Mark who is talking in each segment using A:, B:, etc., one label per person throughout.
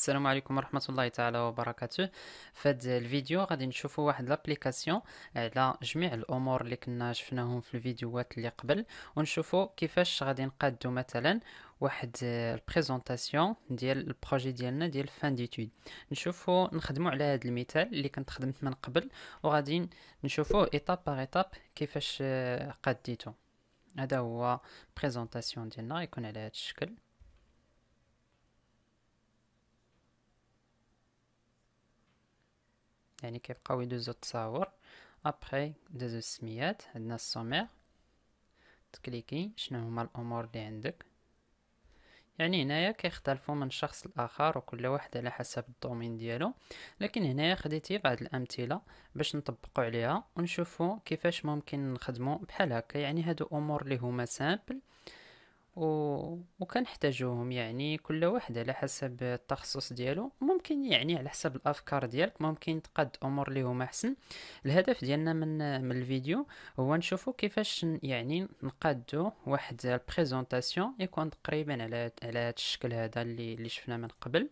A: السلام عليكم ورحمة الله تعالى وبركاته في هذا الفيديو غادي نشوفوا واحد لابليكاسيون على آه، جميع الأمور اللي كنا شفناهم في الفيديوهات اللي قبل ونشوفوا كيفاش غادي نقادو مثلا واحد آه، البريزونطاسيون ديال البروجي ديالنا ديال فان ديتود نشوفوا نخدموا على هذا المثال اللي كنت خدمت من قبل وغادي نشوفوا ايتاب باغ ايتاب كيفاش آه، قديتو هذا هو بريزونطاسيون ديالنا يكون على هذا الشكل يعني كيبقاو يدوزو التصاور ابخي دوزو السميات عندنا السومير تكليكي شنو هما الامور اللي عندك يعني هنايا كيختلفوا من شخص لاخر وكل واحد على حسب الدومين ديالو لكن هنايا خديتي بعض الامثله باش نطبقوا عليها ونشوفوا كيفاش ممكن نخدموا بحال هكا يعني هادو امور اللي هما سامبل و... وكنحتاجوهم يعني كل واحد على حسب التخصص ديالو ممكن يعني على حسب الافكار ديالك ممكن تقاد امور اللي هما احسن الهدف ديالنا من من الفيديو هو نشوفو كيفاش يعني نقادو واحد البريزونطاسيون يكون تقريبا على على الشكل هذا اللي اللي شفنا من قبل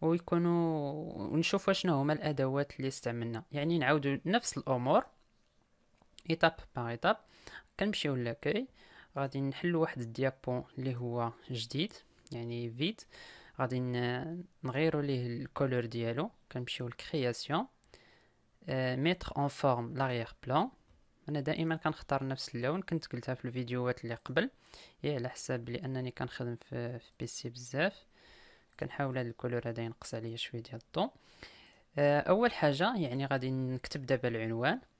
A: ويكونوا ونشوفوا شنو هما الادوات اللي استعملنا يعني نعاودوا نفس الامور ايتاب باغ ايتاب كنمشيو للاكاي غادي نحل واحد الديابو اللي هو جديد يعني فيت غادي نغيرو ليه الكولور ديالو كنمشيو لكرياسيون ميتر اون فورم لاريير بلان انا دائما كنختار نفس اللون كنت قلتها في الفيديوهات اللي قبل هي إيه، على حساب لانني كنخدم في, في بيسي بزاف كنحاول هاد الكولور هذا ينقص عليا شويه ديال الضو آه، اول حاجه يعني غادي نكتب دابا العنوان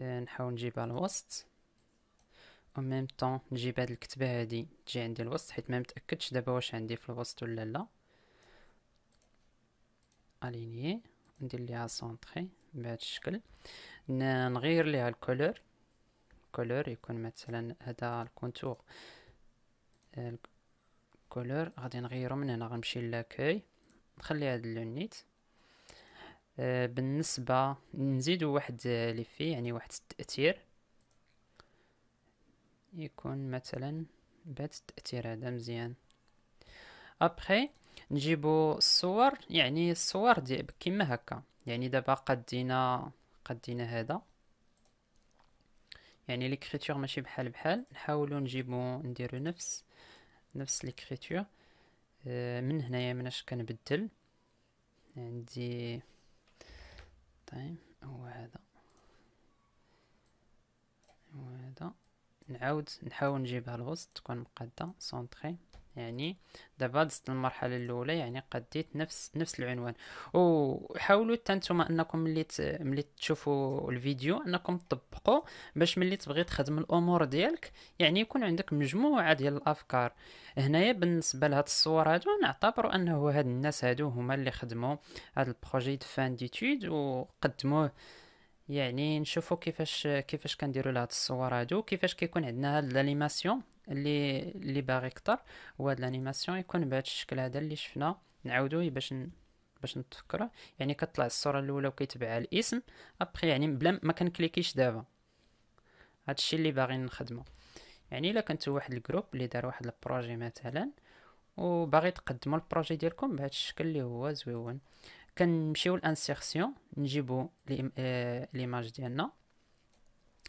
A: آه، نحاول نجيبها او ميم طون نجيب هاد الكتبة هادي تجي عندي الوسط حيت ما متأكدش دابا واش عندي في الوسط ولا لا اليني ندير ليها سونطخي بهاد الشكل نغير ليها الكولور الكولور يكون مثلا هدا الكونتور آه، الكولور غادي نغيرو من هنا غنمشي لاكاي نخلي هاد لونيت آه، بالنسبة نزيدو واحد آه، في يعني واحد التأثير يكون مثلا بهاد التأثير هذا مزيان ابخي نجيبو الصور يعني الصور دي كيما هكا يعني دابا قدينا قدينا هذا يعني ليكريتور ماشي بحال بحال نحاولو نجيبو نديرو نفس نفس ليكريتور آه، من هنايا مناش كنبدل عندي تايم طيب، هو هذا هو هذا نعاود نحاول نجيبها الوسط تكون مقاده سونتري يعني دابا دزت المرحله الاولى يعني قديت نفس نفس العنوان وحاولوا حتى نتوما انكم ملي ملي تشوفوا الفيديو انكم تطبقوا باش ملي تبغي تخدم الامور ديالك يعني يكون عندك مجموعه ديال الافكار هنايا بالنسبه لهاد الصور هادو نعتبروا انه هاد الناس هادو هما اللي خدموا هاد البروجي دو فان ديتود وقدموه يعني نشوفوا كيفاش كيفاش كنديروا لهاد الصور هادو كيفاش كيكون عندنا هاد الانيماسيون اللي اللي باغي كتر هو هاد الانيماسيون يكون بهذا الشكل هذا اللي شفنا نعاودو باش باش نتفكره يعني كطلع الصوره الاولى وكيتبعها الاسم ابخي يعني بلا ما كنكليكيش دابا هادشي اللي باغي نخدمه يعني الا كنتو واحد الجروب اللي دار واحد البروجي مثلا وباغي تقدموا البروجي ديالكم بهذا الشكل اللي هو زويون كنمشيو لانسيرسيون نجيبو آه، ليماج ديالنا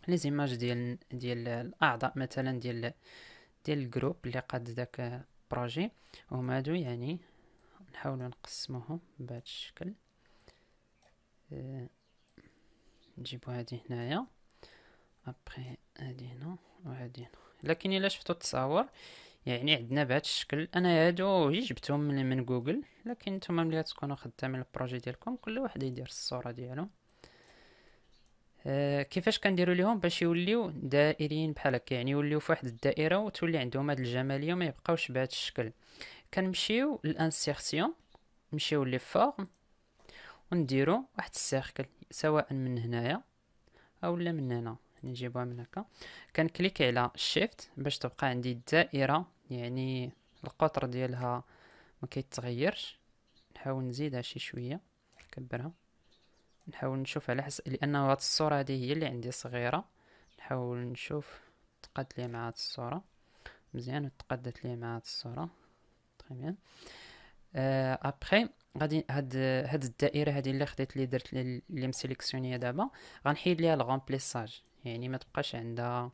A: لي زيماج ديال ديال الاعضاء مثلا ديال ديال الجروب اللي قاد داك بروجي هما هادو يعني نحاولو نقسموهم بهذا الشكل أه، نجيبو هادي هنايا ابري هادي هنا وهادي هنا لكن الا شفتو التصاور يعني عندنا بهذا الشكل انا هادو جبتهم من, من جوجل لكن نتوما ملي تكونوا خدامين البروجي ديالكم كل واحد يدير الصوره ديالو آه، كيفاش كنديروا لهم باش يوليو دائريين بحال هكا يعني يوليو في واحد الدائره وتولي عندهم هاد الجماليه ما يبقاوش بهذا الشكل كنمشيو للانسيرسيون نمشيو لي فورم ونديرو واحد السيركل سواء من هنايا او لا من هنا يعني نجيبوها من هكا كنكليك على شيفت باش تبقى عندي الدائره يعني القطر ديالها ما كيتغيرش نحاول نزيدها شي شويه نكبرها نحاول نشوف على حسب لانه هاد الصوره هذه هي اللي عندي صغيره نحاول نشوف تقاد لي مع هاد الصوره مزيان وتقادت لي مع هاد الصوره تري بيان أه ابخي غادي هاد هاد الدائره هادي اللي خديت اللي درت اللي مسيليكسيونيه دابا غنحيد ليها الغومبليساج يعني ما تبقاش عندها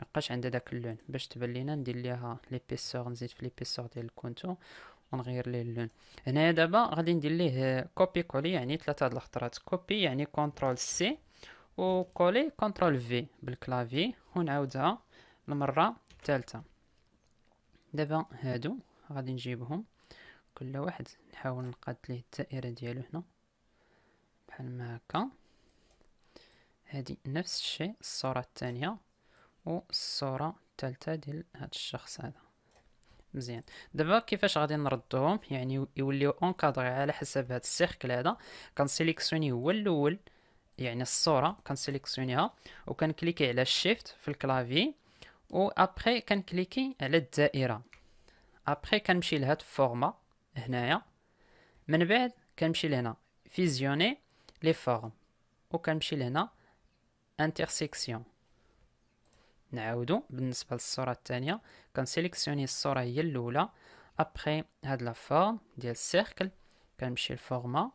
A: ما بقاش عندها داك اللون باش تبان لينا ندير ليها بيسور نزيد في بيسور ديال الكونتور نغير ليه اللون هنايا دابا غادي ندير ليه كوبي كولي يعني ثلاثه د الخطرات كوبي يعني كونترول سي و كولي كونترول في بالكلافي ونعاودها المره الثالثه دابا هادو غادي نجيبهم كل واحد نحاول نقاد ليه الدائره ديالو هنا بحال ما هكا هادي نفس الشيء الصوره الثانيه والصوره الثالثه ديال هاد الشخص هذا مزيان دابا كيفاش غادي نردوهم يعني يوليو اونكادري على حسب هاد السيركل هذا كنسيليكسيوني هو الاول يعني الصوره كنسيليكسيونيها وكنكليكي على الشيفت في الكلافي و ابري كنكليكي على الدائره ابري كنمشي لهاد فورما هنايا من بعد كنمشي لهنا فيزيوني لي فورم وكنمشي لهنا انترسيكسيون نعاودو بالنسبه للصوره الثانيه كنسيليكسيوني الصوره هي الاولى ابخي هاد لا فورم ديال السيركل كنمشي لفورما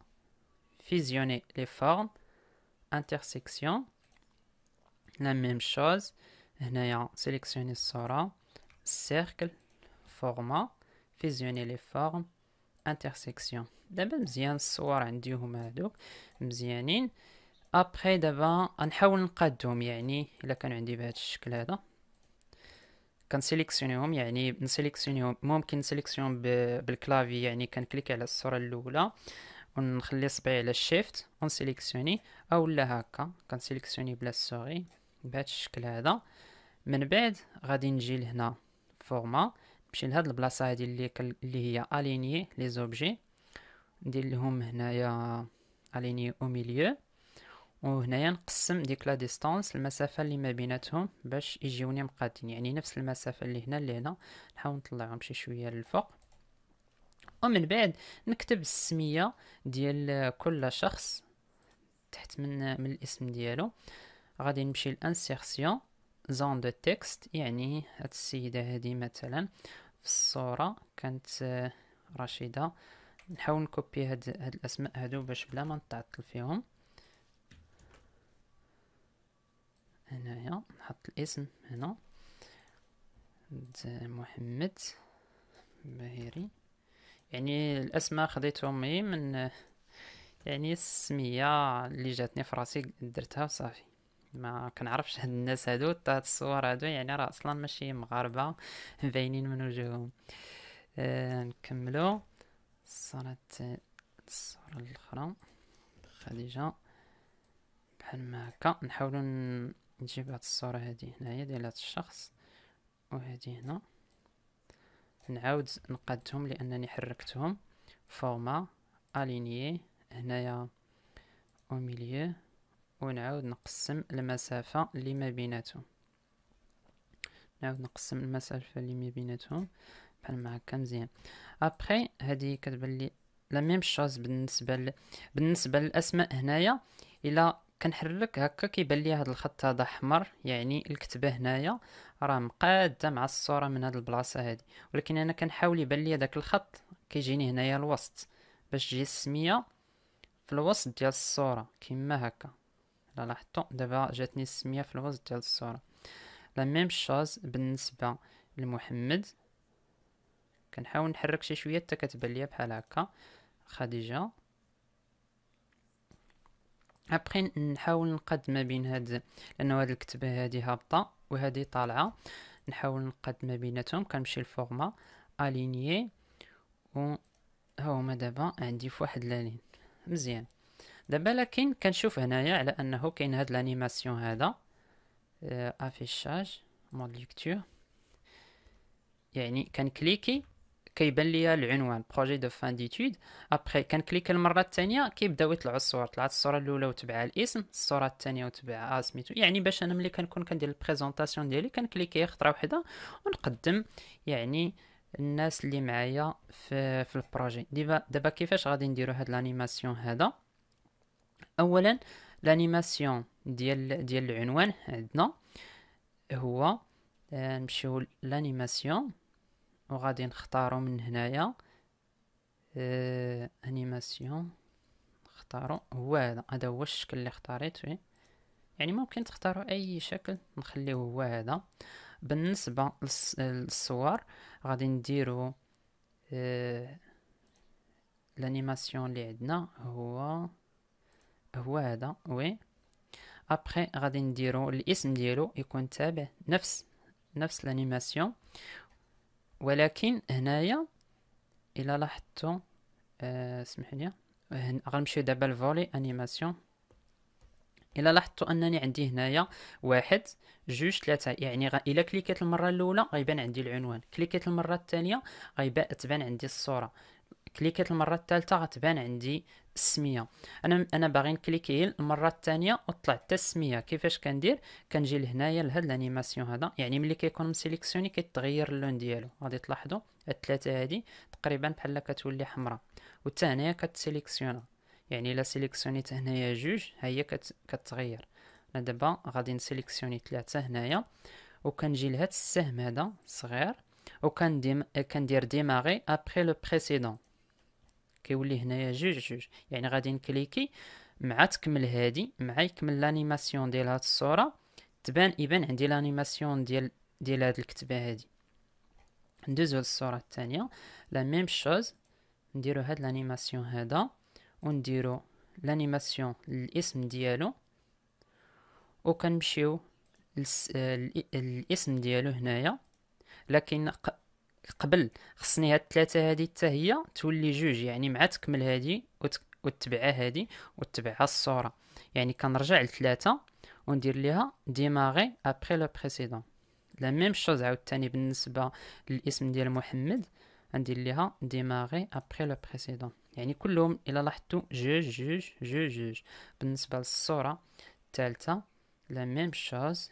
A: فيزيوني لي فورم انترسيكسيون لا ميم شوز هنايا سيليكسيوني الصوره السيركل فورما فيزيوني لي فورم انترسيكسيون دابا مزيان الصور عندي هما هادوك مزيانين ابخي دابا غنحاول نقادهم يعني الا كان عندي بهذا الشكل هذا كنسيليكسيونيهم يعني نسيليكسيونيهم ممكن نسيليكسيون بالكلافي يعني كنكليك على الصوره الاولى ونخلي صبعي على الشيفت ونسيليكسيوني او لا هكا كنسيليكسيوني بلا سوري بهذا الشكل هذا من بعد غادي نجي لهنا فورما نمشي لهاد البلاصه هادي اللي كل... اللي هي اليني لي زوبجي ندير لهم هنايا اليني او ميليو وهنايا نقسم ديك لا ديستانس المسافه اللي ما بيناتهم باش يجيوني مقادين يعني نفس المسافه اللي هنا اللي هنا نحاول نطلعهم شي شويه للفوق ومن بعد نكتب السميه ديال كل شخص تحت من من الاسم ديالو غادي نمشي لانسيرسيون زون دو تيكست يعني هاد السيده هادي مثلا في الصوره كانت آه، رشيده نحاول نكوبي هاد, هاد الاسماء هادو باش بلا ما نتعطل فيهم هنايا نحط الاسم هنا محمد بهيري يعني الاسماء خديتهم إيه، من يعني السميه اللي جاتني في راسي درتها صافي ما كنعرفش هاد الناس هادو تاع هاد الصور هادو يعني راه اصلا ماشي مغاربه باينين من وجههم آه نكملو الصوره الصوره الاخرى خديجه بحال ما هكا نحاولو نجيب هاد الصورة هادي هنايا ديال هاد الشخص وهادي هنا نعاود نقادهم لانني حركتهم فورما اليني هنايا او ميليو ونعاود نقسم المسافة اللي ما بيناتهم نعاود نقسم المسافة اللي ما بيناتهم بحال ما هكا مزيان ابخي هادي كتبان لي لا ميم شوز بالنسبة ل... بالنسبة للاسماء هنايا الا كنحرك هكا كيبان لي هذا الخط هذا احمر يعني الكتبه هنايا راه مقاده مع الصوره من هذه البلاصه هذه ولكن انا كنحاول يبان لي داك الخط كيجيني هنايا الوسط باش تجي السميه في الوسط ديال الصوره كما هكا لا لاحظتوا دابا جاتني السميه في الوسط ديال الصوره لا ميم شوز بالنسبه لمحمد كنحاول نحرك شي شويه حتى كتبان ليا بحال هكا خديجه ابخي نحاول نقد ما بين هاد لانه هاد الكتبه هادي هابطه وهادي طالعه نحاول نقد ما بيناتهم كنمشي للفورما الينيي و ها هما دابا عندي في واحد لالين مزيان دابا لكن كنشوف هنايا على انه كاين هاد لانيماسيون هذا افيشاج مود ليكتور يعني كنكليكي كيبان ليا العنوان بروجي دو فان ديتود ابخي كنكليك المره الثانيه كيبداو يطلعوا الصور طلعت الصوره الاولى وتبعها الاسم الصوره الثانيه وتبعها سميتو يعني باش انا ملي كنكون كندير البريزونطاسيون ديالي كنكليكي خطره وحده ونقدم يعني الناس اللي معايا في في البروجي دابا دابا كيفاش غادي نديرو هاد لانيماسيون هذا اولا لانيماسيون ديال ديال العنوان عندنا هو آه، نمشيو لانيماسيون وغادي نختارو من هنايا اه انيماسيون نختارو هو هذا هذا هو الشكل اللي اختاريت فيه يعني ممكن تختاروا اي شكل نخليه هو هذا بالنسبه للصور غادي نديرو الانيماسيون آه، اللي عندنا هو هو هذا وي ابخي غادي نديرو الاسم ديالو يكون تابع نفس نفس الانيماسيون ولكن هنايا الى لاحظتوا آه سمح لي غنمشيو دابا لفولي انيماسيون الا لاحظتوا انني عندي هنايا واحد جوج ثلاثة يعني غ... الا كليكيت المره الاولى غيبان عندي العنوان كليكيت المره الثانيه غيبان تبان عندي الصوره كليكيت المره الثالثه غتبان عندي السميه انا انا باغي نكليكي المره الثانيه وطلع حتى السميه كيفاش كندير كنجي لهنايا لهاد الانيماسيون هذا يعني ملي كيكون مسيليكسيوني كيتغير اللون ديالو غادي تلاحظوا الثلاثه هادي تقريبا بحال كتولي حمراء وحتى هنايا كتسيليكسيون يعني الا سيليكسيونيت هنايا جوج ها هي كت... كتغير انا دابا غادي نسيليكسيوني ثلاثه هنايا وكنجي لهاد السهم هذا صغير وكندير ديماغي ابخي لو بريسيدون كيولي هنايا جوج جوج يعني غادي نكليكي مع تكمل هادي مع يكمل لانيماسيون ديال هاد الصوره تبان يبان عندي لانيماسيون ديال ديال هاد الكتبه هادي ندوزو للصوره الثانيه لا ميم شوز نديرو هاد لانيماسيون هذا ونديرو لانيماسيون الاسم ديالو وكنمشيو آه، الاسم ديالو هنايا لكن قبل خصني هاد الثلاثه هادي حتى هي تولي جوج يعني مع تكمل هادي وتتبع هادي وتتبعها الصوره يعني كنرجع لثلاثه وندير ليها ديماغي ابري لو بريسيدون لا ميم شوز عاوتاني بالنسبه للاسم ديال محمد ندير ليها ديماغي ابري لو بريسيدون يعني كلهم الى لاحظتوا جوج جوج جوج جوج بالنسبه للصوره الثالثه لا ميم شوز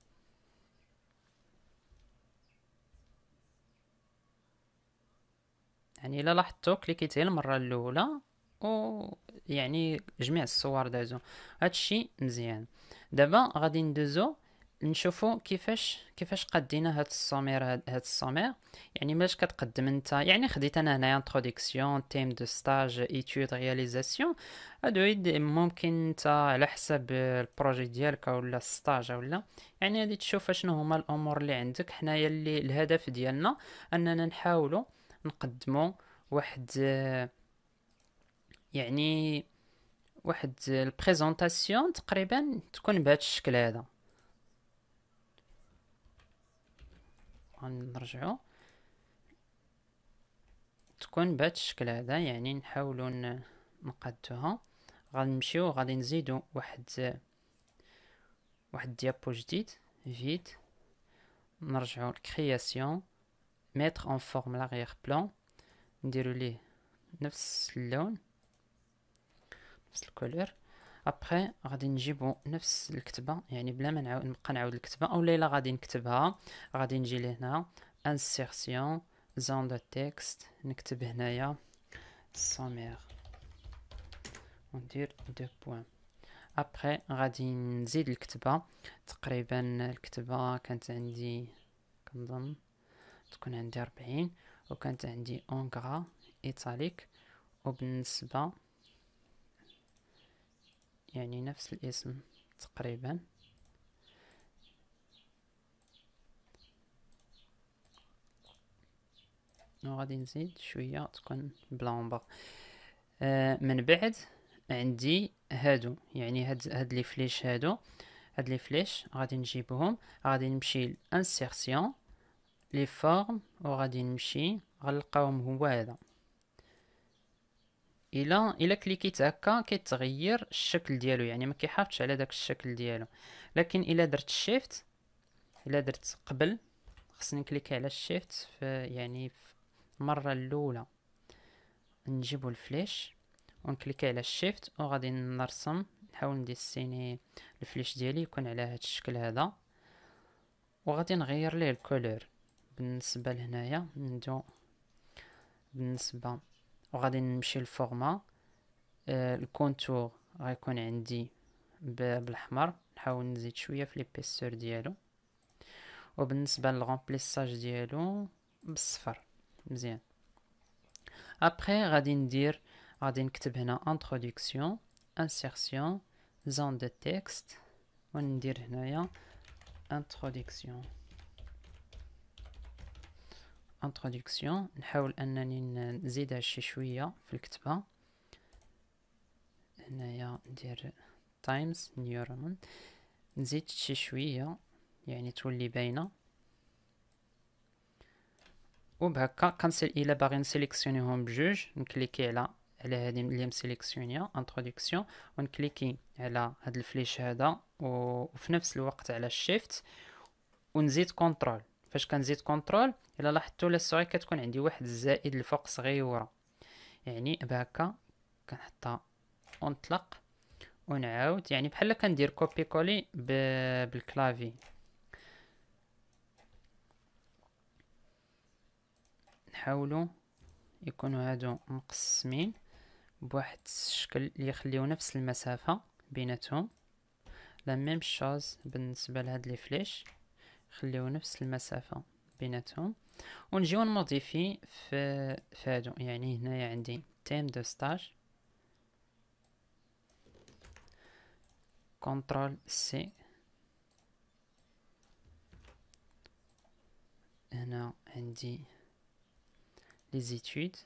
A: يعني الا لاحظتو كليكيتي المره الاولى و يعني جميع الصور دازو هادشي مزيان دابا غادي ندوزو نشوفو كيفاش كيفاش قدينا هاد السومير هاد, هاد السومير يعني ملاش كتقدم انت يعني خديت انا هنايا انتروديكسيون تيم دو ستاج ايتود رياليزاسيون هادو ممكن انت على حسب البروجي ديالك ولا الستاج ولا يعني غادي تشوف شنو هما الامور اللي عندك حنايا اللي الهدف ديالنا اننا نحاولو نقدمو واحد يعني واحد البريزونطاسيون تقريبا تكون بهذا الشكل هذا غنرجعو تكون بهذا الشكل هذا يعني نحاولو نقادوها غنمشيو غادي نزيدو واحد واحد ديابو جديد فيت نرجعو لكرياسيون mettre en forme l'arrière-plan déroulé نفس اللون نفس الكولور ابخي غادي نجيبو نفس الكتبه يعني بلا ما نعاود نبقى نعاود الكتبه اولا الا غادي نكتبها غادي نجي لهنا انسيرسيون زون دو تيكست نكتب هنايا سامير وندير دو بوين ابخي غادي نزيد الكتبه تقريبا الكتبه كانت عندي كنظن تكون عندي ربعين وكانت عندي اونغرا ايطاليك وبالنسبة يعني نفس الاسم تقريبا وغادي نزيد شوية تكون بلومبا آه من بعد عندي هادو يعني هاد هاد لي فليش هادو هاد لي فليش غادي نجيبهم غادي نمشي لانسيرسيون لي فورم وغادي نمشي غنلقاهم هو هذا الا الا كليكيت هكا كيتغير الشكل ديالو يعني ما كيحافظش على داك الشكل ديالو لكن الا درت شيفت الا درت قبل خصني نكليكي على الشيفت في يعني في المره الاولى نجيبو الفليش ونكليكي على الشيفت وغادي نرسم نحاول نديسيني الفليش ديالي يكون على هذا الشكل هذا وغادي نغير ليه الكولور بالنسبه لهنايا ندو بالنسبه وغادي نمشي للفورما آه الكونتور غيكون عندي بالاحمر نحاول نزيد شويه في ليبيسور ديالو وبالنسبه للغومبليساج ديالو بالصفر مزيان ابخي غادي ندير غادي نكتب هنا introduction insertion zone de texte وندير هنايا انتروديكسيون introduction نحاول انني نزيد هادشي شويه في الكتابه هنايا ندير تايمز نيورون نزيد شي شويه يعني تولي باينه وبهكا كنسل الى باغي نسيليكسيونيهم بجوج نكليكي على على هذه اللي مسيليكسيونيا انتروداكسيون ونكليكي على هاد الفليش هذا وفي نفس الوقت على الشيفت ونزيد كونترول فاش كنزيد كونترول الا لاحظتوا سوري كتكون عندي واحد الزائد الفوق صغيره يعني بهكا كنحطها ونطلق ونعاود يعني بحال كندير كوبي كولي بالكلافي نحاولوا يكونوا هادو مقسمين بواحد الشكل اللي يخليو نفس المسافه بيناتهم لا ميم شوز بالنسبه لهاد لي فليش خليو نفس المسافة بيناتهم ونجيو نموديفي في فادو يعني هنايا عندي تيم دو ستاج كنترول سي هنا عندي les études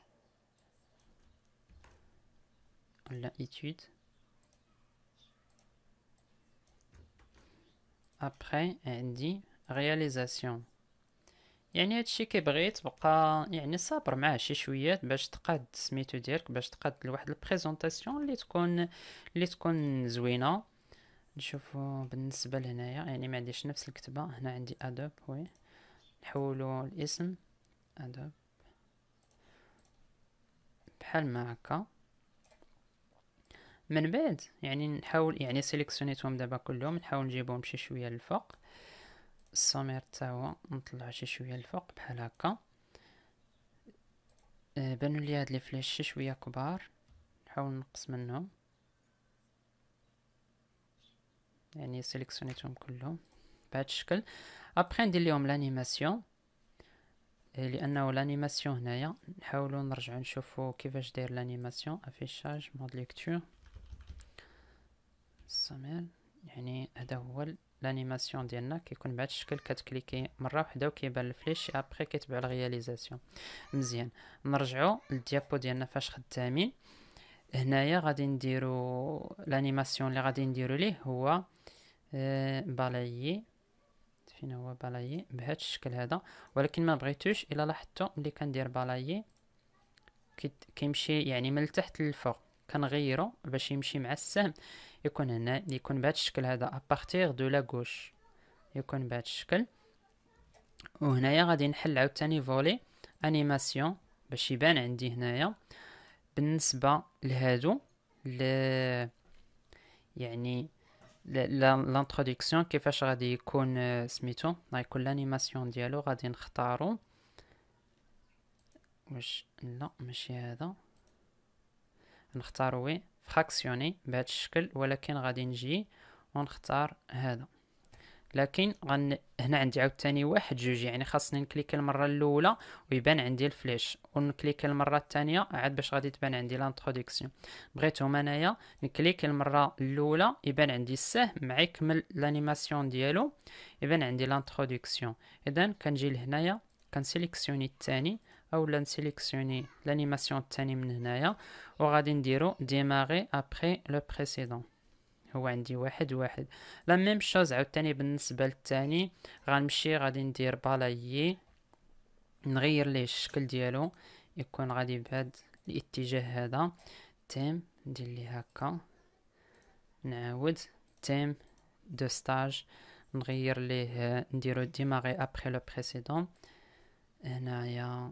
A: la étude après عندي رياليزاسيون يعني هادشي كيبغي تبقى يعني صابر معاه شي شويات باش تقاد سميتو ديالك باش تقاد لواحد البريزونطاسيون اللي تكون اللي تكون زوينه نشوفو بالنسبه لهنايا يعني ما عنديش نفس الكتبه هنا عندي ادوب وي نحولو الاسم ادوب بحال ما هكا من بعد يعني نحاول يعني سيليكسيونيتهم دابا كلهم نحاول نجيبهم شي شويه للفوق السمير تا هو نطلع شي شويه الفوق بحال هكا آه، بانوا لي هاد لي فليش شي شويه كبار نحاول نقص منهم يعني سيليكسيونيتهم كلهم بهذا الشكل ابخي ندير لهم لانيماسيون آه، لانه لانيماسيون هنايا نحاولوا نرجعوا نشوفوا كيفاش داير لانيماسيون افيشاج مود ليكتور السمير يعني هذا هو لانيماسيون ديالنا كيكون بهذا الشكل كتكليكي مره وحده وكيبان الفليش ابري كيتبع الرياليزاسيون مزيان نرجعو للديابو ديالنا فاش خدامين هنايا غادي نديرو لانيماسيون اللي غادي نديرو ليه هو بالايي فين هو بالايي بهذا الشكل هذا ولكن ما بغيتوش الا لاحظتوا ملي كندير بالايي كيمشي يعني من التحت للفوق كنغيرو باش يمشي مع السهم يكون هنا يكون بهذا الشكل هذا ابارتير دو لا غوش يكون بهذا الشكل وهنايا غادي نحل عاوتاني فولي انيماسيون باش يبان عندي هنايا بالنسبه لهادو ل يعني لانتروديكسيون كيفاش غادي يكون آه، سميتو غيكون لانيماسيون ديالو غادي نختارو واش لا ماشي هذا نختارو وي فراكسيوني بهذا الشكل ولكن غادي نجي ونختار هذا لكن غن... هنا عندي عاوتاني واحد جوج يعني خاصني نكليك المره الاولى ويبان عندي الفليش ونكليك المره الثانيه عاد باش غادي تبان عندي لانتروديكسيون بغيتهم انايا نكليك المره الاولى يبان عندي السهم مع يكمل لانيماسيون ديالو يبان عندي لانتروديكسيون اذا كنجي لهنايا كنسيليكسيوني الثاني Ou l'on sélectionner l'animation de Tanim Naya, ou Radin Diro, démarrer après le précédent. Ou en diwa La même chose, à Tanim Nisbel Tani, Ramshir Radin Dir Balaye, Nreir Lesch Kuldialo, et Konradi Bad, l'étige hedda, Thème, Dili Haka, Nawud, Thème de stage, Nreir Lé, démarrer après le précédent, Naya.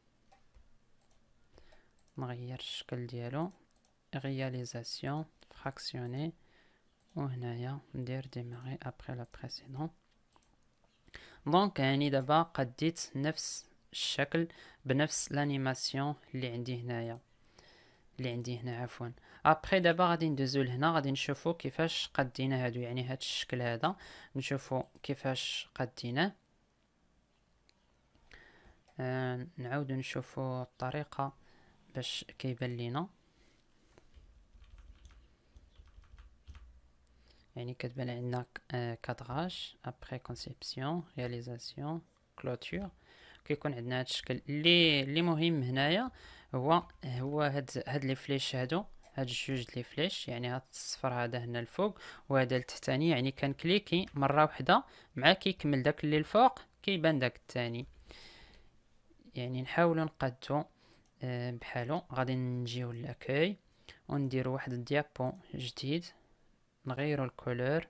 A: نغير الشكل ديالو رياليزاسيون فراكسيوني وهنايا ندير ديماري ابري لا بريسيدون دونك يعني دابا قديت نفس الشكل بنفس لانيماسيون اللي عندي هنايا اللي عندي هنا عفوا ابري دابا غادي ندوزو لهنا غادي نشوفو كيفاش قدينا هادو يعني هاد الشكل هذا نشوفو كيفاش قديناه آه نعاودو نشوفو الطريقه باش كيبان لينا يعني كتبان عندنا كادراج ابري كونسيبسيون رياليزاسيون كلوتور كيكون عندنا هذا الشكل اللي اللي مهم هنايا هو هو هاد هاد لي فليش هادو هاد جوج لي فليش يعني هاد الصفر هذا هنا الفوق وهذا التحتاني يعني كنكليكي مره واحده مع كيكمل داك اللي الفوق كيبان داك الثاني يعني نحاولوا نقادو آه، بحالو غادي نجيو لاكاي ونديرو واحد الديابون جديد نغيرو الكولور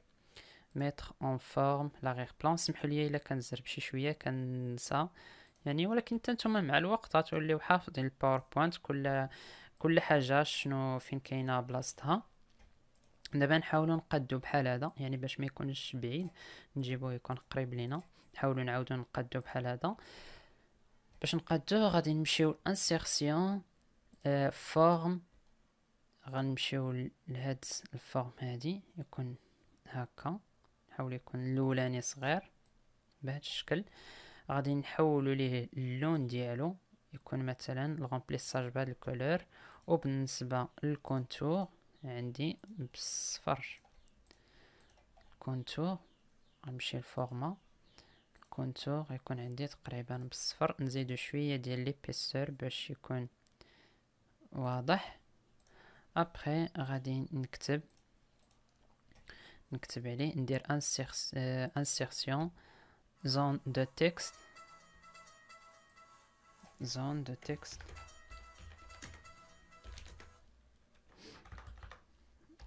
A: ميتر اون فورم لاغيغ بلان سمحوا لي الا كنزر شي شويه كنسى يعني ولكن حتى نتوما مع الوقت غتوليو حافظين الباوربوينت كل كل حاجه شنو فين كاينه بلاصتها دابا نحاولو نقدو بحال هذا يعني باش ما يكونش بعيد نجيبوه يكون قريب لينا نحاولو نعاودو نقدو بحال هذا باش نقادوه غادي نمشيو لانسيرسيون فورم euh, غنمشيو لهاد الفورم هادي يكون هكا نحاول يكون الاولاني صغير بهذا الشكل غادي نحولو ليه اللون ديالو يكون مثلا الغومبليساج بهاد الكولور وبالنسبه للكونتور عندي بالصفر كونتور غنمشي للفورما كونتور يكون عندي تقريبا بالصفر نزيدو شويه ديال ليبيسور باش يكون واضح ابخي غادي نكتب نكتب عليه ندير انسيرسيون زون دو تيكست زون دو تيكست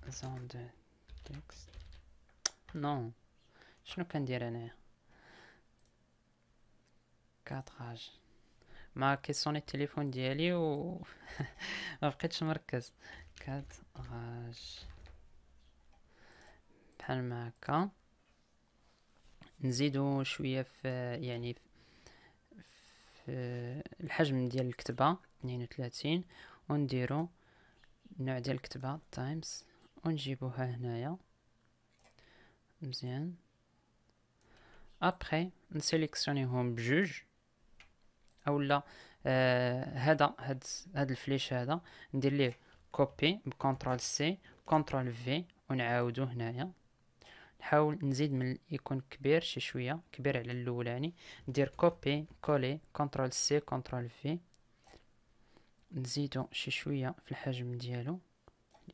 A: زون دو تيكست نو شنو كندير انايا كاتراج ما كيسوني التليفون ديالي و ما بقيتش مركز كاتراج بحال ما هكا نزيدو شويه في يعني في الحجم ديال الكتبه 32 يعني ونديرو النوع ديال الكتبه تايمز ونجيبوها هنايا مزيان ابخي نسيليكسيونيهم بجوج اولا آه، هذا هاد هاد الفليش هذا ندير ليه كوبي بكونترول سي كونترول في ونعاودو هنايا نحاول نزيد من يكون كبير شي شويه كبير على الاولاني ندير كوبي كولي كونترول سي كونترول في نزيدو شي شويه في الحجم ديالو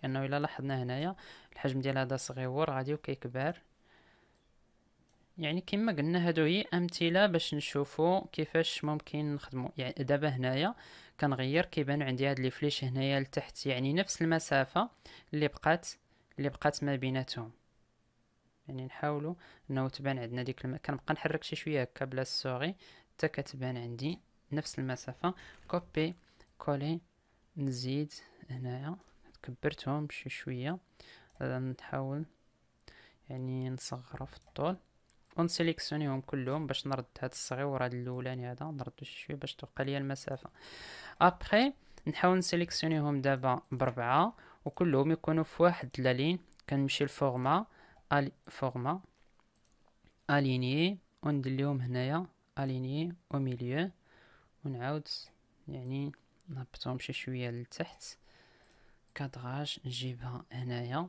A: لانه الا لاحظنا هنايا الحجم ديال هذا صغيور غادي وكيكبر يعني كما قلنا هادو هي امثله باش نشوفوا كيفاش ممكن نخدموا يعني دابا هنايا كنغير كيبانو عندي هاد لي فليش هنايا لتحت يعني نفس المسافه اللي بقات اللي بقات ما بيناتهم يعني نحاولوا انه تبان عندنا ديك الم... كنبقى نحرك شي شويه هكا بلا السوغي حتى كتبان عندي نفس المسافه كوبي كولي نزيد هنايا كبرتهم شي شويه آه، نحاول يعني نصغرو في الطول ونسيليكسيونيهم كلهم باش نرد هاد الصغيور هاد الاولاني هذا نردو شويه باش توقع ليا المسافه ابخي نحاول نسيليكسيونيهم دابا بربعه وكلهم يكونوا في واحد لا لين كنمشي لفورما الي فورما اليني وندير لهم هنايا اليني او ميليو ونعاود يعني نهبطهم شي شويه لتحت كادراج نجيبها هنايا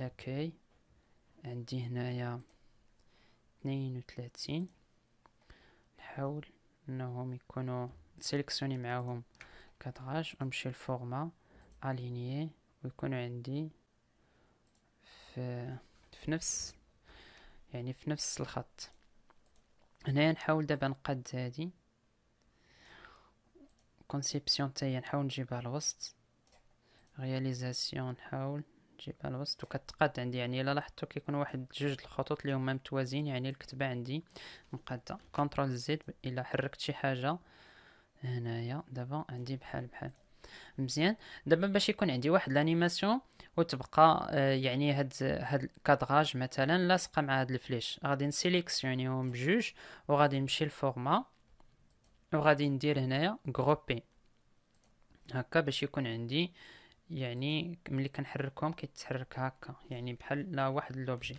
A: لاكاي عندي هنايا اثنين وثلاثين نحاول انهم يكونوا نسيلكسيوني معاهم كادراج ونمشي لفورما الينيي ويكونوا عندي في في نفس يعني في نفس الخط هنايا نحاول دابا نقاد هادي كونسيبسيون تاهي نحاول نجيبها الوسط رياليزاسيون نحاول جيبها الوسط وكتقاد عندي يعني الا لاحظتو كيكون واحد جوج الخطوط اللي هما متوازيين يعني الكتبه عندي مقاده كنترول زد الا حركت شي حاجه هنايا دابا عندي بحال بحال مزيان دابا باش يكون عندي واحد لانيماسيون وتبقى آه، يعني هاد هاد الكادراج مثلا لاصقه مع هاد الفليش غادي نسيليكسيونيهم بجوج وغادي نمشي للفورما وغادي ندير هنايا جروبي هكا باش يكون عندي يعني ملي كنحركهم كيتحرك هكا يعني بحال لا واحد لوبجي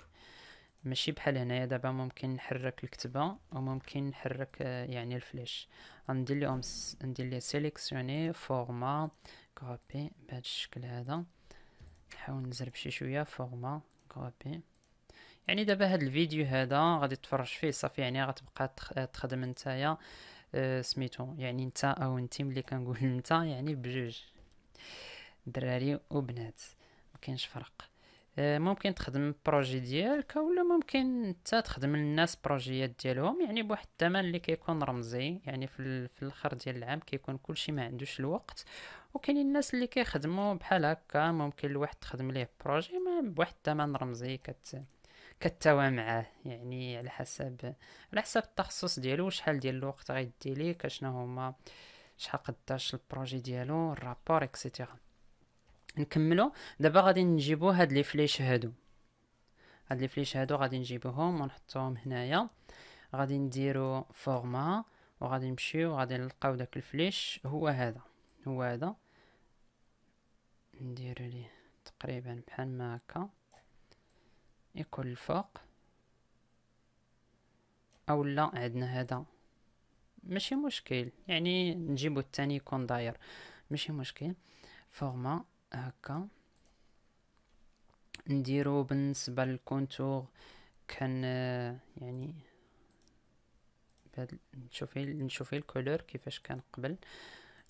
A: ماشي بحال هنايا دابا ممكن نحرك الكتبه وممكن نحرك آه، يعني الفلاش غندير لهم ندير لي سيليكسيوني فورما كوبي بهذا الشكل هذا نحاول نزرب شي شويه فورما كوبي يعني دابا هاد الفيديو هذا غادي تفرج فيه صافي يعني غتبقى آه، تخدم نتايا آه، سميتو يعني نتا او نتي ملي كنقول نتا يعني بجوج دراري وبنات كاينش فرق آه، ممكن تخدم بروجي ديالك ولا ممكن حتى تخدم للناس بروجيات ديالهم يعني بواحد الثمن اللي كيكون رمزي يعني في, في الاخر ديال العام كيكون كلشي ما عندوش الوقت وكاينين الناس اللي كيخدموا بحال هكا ممكن الواحد تخدم ليه بروجي ما بواحد الثمن رمزي كت كتوا معاه يعني على حسب على حسب التخصص ديالو شحال ديال الوقت غيدي ليك اشنا هما شحال قداش البروجي ديالو الرابور اكسيتيرا نكملو دابا غادي نجيبو هاد لي فليش هادو هاد لي فليش هادو غادي نجيبوهم ونحطوهم هنايا غادي نديرو فورما وغادي نمشيو غادي نلقاو داك الفليش هو هذا هو هذا نديرو ليه تقريبا بحال ما هكا يكون الفوق او لا عندنا هذا ماشي مشكل يعني نجيبو الثاني يكون داير ماشي مشكل فورما هكا نديرو بالنسبه للكونتور كان يعني نشوفي نشوفي الكولور كيفاش كان قبل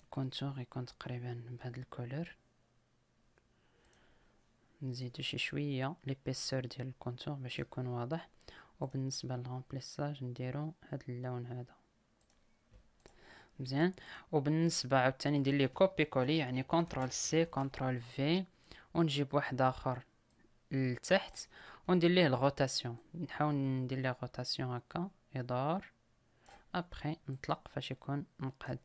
A: الكونتور يكون تقريبا بهاد الكولور نزيدو شي شويه ليبيسور ديال الكونتور باش يكون واضح وبالنسبه للغومبليساج نديرو هاد اللون هذا مزيان وبالنسبه عاوتاني ندير ليه كوبي كولي يعني كنترول سي كنترول في ونجيب واحد اخر لتحت وندير ليه الغوتاسيون نحاول ندير ليه غوتاسيون هكا يدور ابخي نطلق فاش يكون مقعد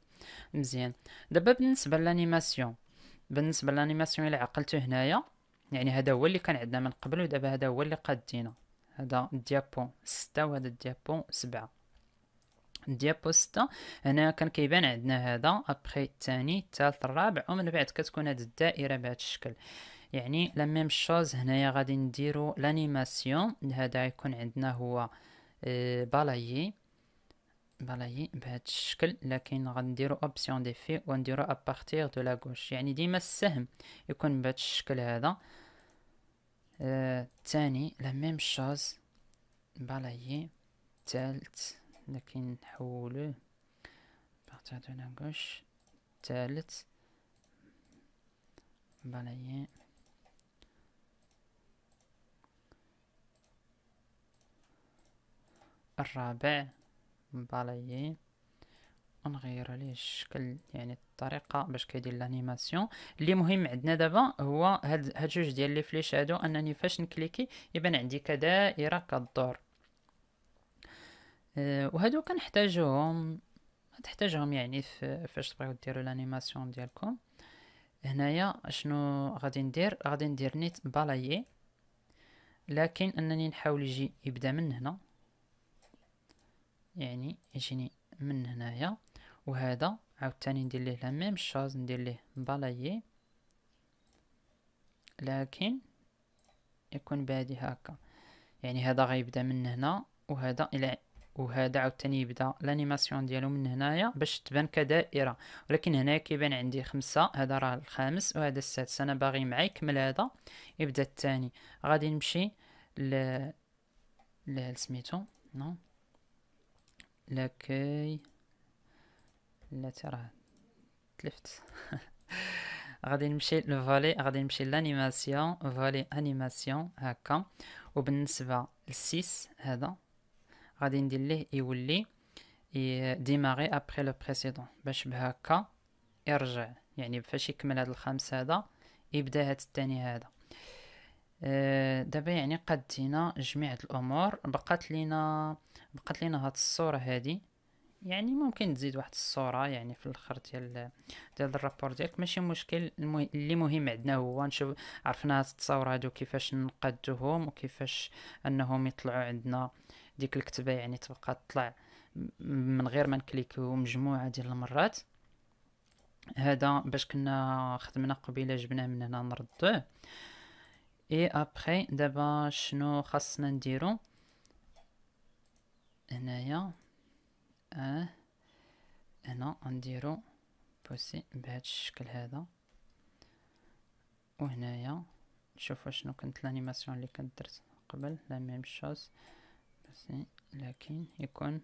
A: مزيان دابا بالنسبه للانيماسيون بالنسبه للانيماسيون اللي عقلته هنايا يعني هذا هو اللي كان عندنا من قبل ودابا هذا هو اللي قادينا هذا الديابو ستة وهذا الديابو سبعة الديابوستا هنا كان كيبان عندنا هذا ابخي الثاني الثالث الرابع ومن بعد كتكون هاد الدائره بهذا الشكل يعني لا ميم شوز هنايا غادي نديرو لانيماسيون هذا يكون عندنا هو آه، بالايي بالايي بهذا الشكل لكن غنديرو اوبسيون دي في ونديرو ابارتيغ دو لا غوش يعني ديما السهم يكون بهذا الشكل هذا آه، الثاني لا ميم شوز بالايي ثالث لكن نحولوه partir دو la gauche تالت balayer الرابع بلايي نغير ليه الشكل يعني الطريقه باش كيدير الانيماسيون اللي مهم عندنا دابا هو هاد هاد جوج ديال لي فليش هادو انني فاش نكليكي يبان عندي كدائره كدور آه، وهادو كنحتاجوهم تحتاجهم يعني فاش تبغيو ديروا الانيماسيون ديالكم هنايا شنو غادي ندير غادي ندير نيت بالايي لكن انني نحاول يجي يبدا من هنا يعني يجيني من هنايا وهذا عاوتاني ندير ليه لا ميم شوز ندير ليه بالايي لكن يكون بادي هكا يعني هذا غيبدا من هنا وهذا الى وهذا عاوتاني يبدا الانيماسيون ديالو من هنايا باش تبان كدائره ولكن هنا كيبان عندي خمسة هذا راه الخامس وهذا السادس انا باغي معي يكمل هذا يبدا الثاني غادي نمشي ل ل سميتو نو لكي لا ترى تلفت غادي نمشي لفالي غادي نمشي لانيماسيون فالي انيماسيون هكا وبالنسبه للسيس هذا غادي ندير ليه يولي ديماغي ابخي لو بريسيدون باش بهكا يرجع يعني فاش يكمل هاد الخامس هذا يبدا هاد الثاني هذا دابا يعني قدينا جميع الامور بقات لينا بقات لينا هاد الصوره هادي يعني ممكن تزيد واحد الصوره يعني في الاخر ديال ديال الرابور ديالك ماشي مشكل اللي مهم عندنا هو نشوف عرفنا هاد التصاور هادو كيفاش نقدوهم وكيفاش انهم يطلعوا عندنا ديك الكتبه يعني تبقى تطلع من غير ما نكليكو مجموعه ديال المرات هذا باش كنا خدمنا قبيله جبناه من هنا نردوه اي ابخي دابا شنو خاصنا نديرو هنايا اه هنا نديرو بوسي بهذا الشكل هذا وهنايا نشوف شنو كانت الانيماسيون اللي كانت درت قبل لا ميم شوز زين لكن يكون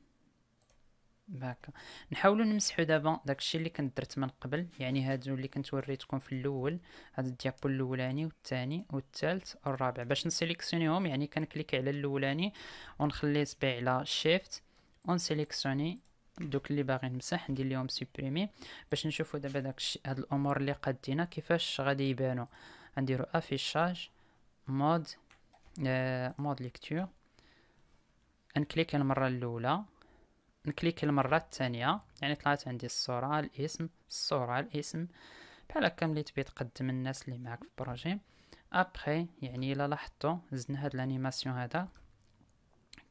A: باكا نحاولوا نمسحوا دابا داكشي اللي كنت درت من قبل يعني هادو اللي كنت وريتكم في الاول هاد الديابو الاولاني والثاني والثالث والرابع باش نسيليكسيونيهم يعني كنكليك على الاولاني ونخلي صبعي على شيفت ونسيليكسيوني دوك اللي باغي نمسح ندير لهم سوبريمي باش نشوفوا دابا داكشي هاد الامور اللي قدينا كيفاش غادي يبانو نديرو افيشاج مود آه مود ليكتور نكليك المرة الأولى نكليك المرة الثانية يعني طلعت عندي الصورة الاسم الصورة الاسم بحال هكا ملي تبي تقدم الناس اللي معاك في البروجي ابخي يعني الا لاحظتو زدنا هاد الانيماسيون هذا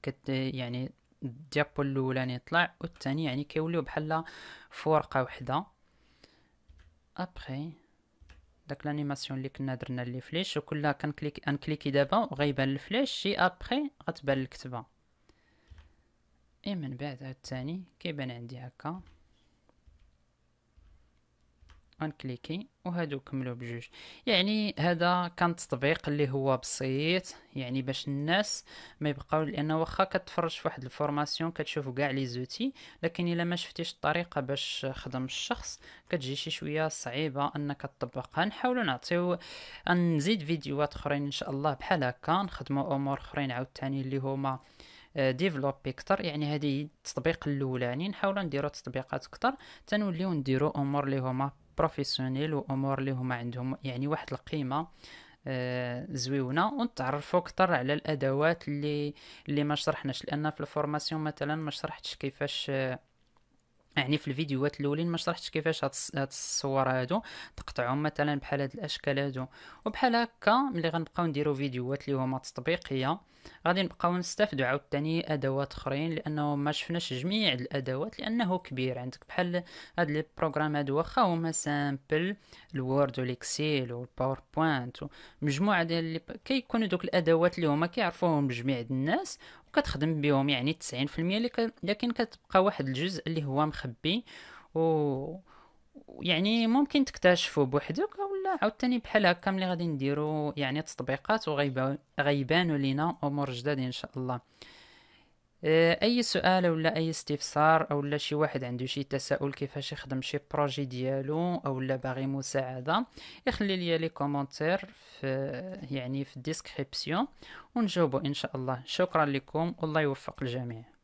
A: كت يعني الديابو الاولاني طلع والثاني يعني كيوليو بحال فرقه وحده ابخي داك الانيماسيون اللي كنا درنا لي فليش وكلها كنكليك انكليكي دابا وغيبان الفليش شي ابخي غتبان الكتبه اي من بعد هاد الثاني كيبان عندي هكا انكليكي وهادو كملوا بجوج يعني هذا كان تطبيق اللي هو بسيط يعني باش الناس ما يبقاو لان واخا كتفرج في واحد الفورماسيون كتشوف كاع لي زوتي لكن الا ما شفتيش الطريقه باش خدم الشخص كتجي شي شويه صعيبه انك تطبقها نحاولوا نعطيو نزيد فيديوهات اخرين ان شاء الله بحال هكا نخدموا امور اخرين عاوتاني اللي هما ديفلوبي آه، كتر يعني هذه التطبيق الاولاني يعني نحاولوا نديروا تطبيقات كتر تنوليو نديروا امور اللي هما بروفيسيونيل وامور اللي هما عندهم يعني واحد القيمه آه زويونه ونتعرفوا اكثر على الادوات اللي اللي ما شرحناش لان في الفورماسيون مثلا ما شرحتش كيفاش آه يعني في الفيديوهات الاولين ما شرحتش كيفاش هاد الصور هادو تقطعهم مثلا بحال هاد الاشكال هادو وبحال هكا ملي غنبقاو نديرو فيديوهات اللي هما تطبيقيه غادي نبقاو نستافدو عاوتاني ادوات اخرين لانه ما شفناش جميع الادوات لانه كبير عندك بحال هاد لي بروغرام هادو واخا هما سامبل الوورد والاكسيل والباوربوينت مجموعه ديال كيكونوا دوك الادوات اللي هما كيعرفوهم جميع الناس وكتخدم بهم يعني 90% لكن كتبقى واحد الجزء اللي هو مخبي و يعني ممكن تكتشفه بوحدك لا عاوتاني بحال هكا ملي غادي نديرو يعني تطبيقات وغيبانو لينا امور جداد ان شاء الله آه، اي سؤال ولا اي استفسار او لا شي واحد عنده شي تساؤل كيفاش يخدم شي بروجي ديالو او لا باغي مساعده يخلي لي لي كومونتير في يعني في الديسكريبسيون ونجاوبو ان شاء الله شكرا لكم والله يوفق الجميع